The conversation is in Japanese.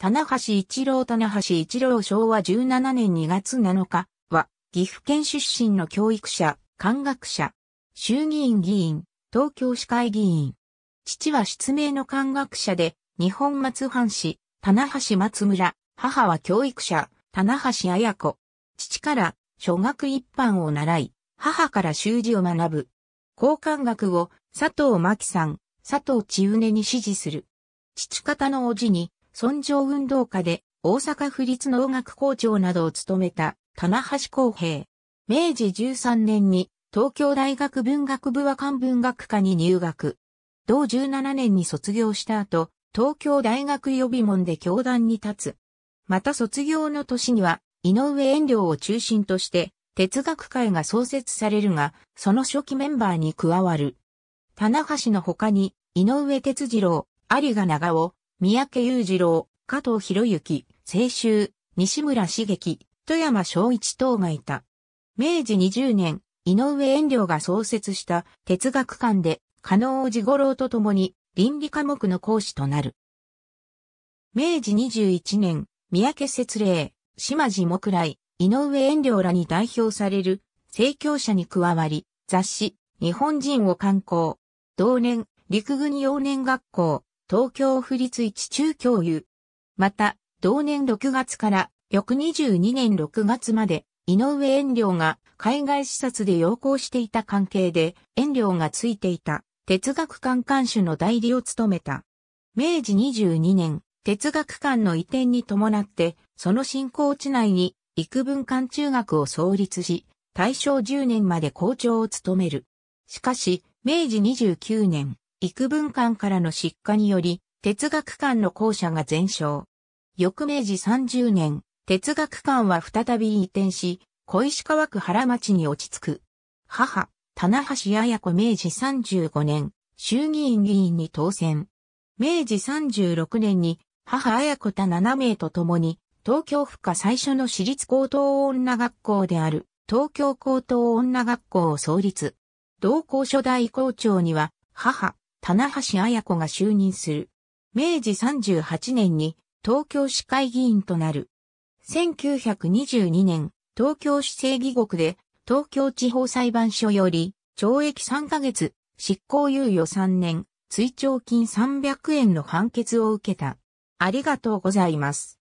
棚橋一郎棚橋一郎昭和17年2月7日は、岐阜県出身の教育者、漢学者、衆議院議員、東京市会議員。父は失明の漢学者で、日本松藩士、棚橋松村、母は教育者、棚橋綾子。父から、小学一般を習い、母から習字を学ぶ。交換学を、佐藤真希さん、佐藤千畝に指示する。父方の叔父に、尊上運動家で大阪府立農学校長などを務めた棚橋公平。明治13年に東京大学文学部和漢文学科に入学。同17年に卒業した後、東京大学予備門で教壇に立つ。また卒業の年には、井上遠慮を中心として、哲学会が創設されるが、その初期メンバーに加わる。棚橋の他に、井上哲次郎、有賀長尾、三宅裕次郎、加藤博之、清州、西村茂樹、富山昭一等がいた。明治20年、井上遠慮が創設した哲学館で、加納治五郎と共に倫理科目の講師となる。明治21年、三宅節礼、島地木来、井上遠慮らに代表される、政教者に加わり、雑誌、日本人を刊行。同年、陸軍幼年学校、東京府立一中教諭。また、同年6月から翌22年6月まで、井上遠良が海外視察で要行していた関係で、遠良がついていた哲学館館主の代理を務めた。明治22年、哲学館の移転に伴って、その新校地内に幾分館中学を創立し、大正10年まで校長を務める。しかし、明治29年、幾分間からの失火により、哲学館の校舎が全焼。翌明治30年、哲学館は再び移転し、小石川区原町に落ち着く。母、棚橋彩子明治35年、衆議院議員に当選。明治36年に、母彩子田7名と共に、東京府下最初の私立高等女学校である、東京高等女学校を創立。同校初代校長には、母、棚橋綾子が就任する。明治38年に東京市会議員となる。1922年、東京市正義国で東京地方裁判所より懲役3ヶ月、執行猶予3年、追徴金300円の判決を受けた。ありがとうございます。